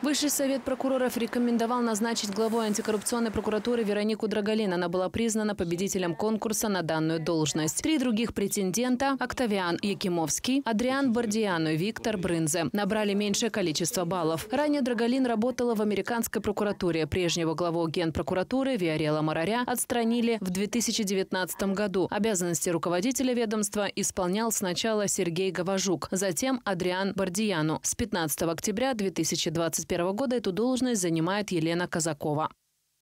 Высший совет прокуроров рекомендовал назначить главой антикоррупционной прокуратуры Веронику Драголин. Она была признана победителем конкурса на данную должность. Три других претендента – Октавиан Якимовский, Адриан Бардиану и Виктор Брынзе – набрали меньшее количество баллов. Ранее Драголин работала в американской прокуратуре. Прежнего главу генпрокуратуры Виарела Мараря отстранили в 2019 году. Обязанности руководителя ведомства исполнял сначала Сергей Гаважук, затем Адриан Бардиану. С 15 октября 2020 2021 года эту должность занимает Елена Казакова.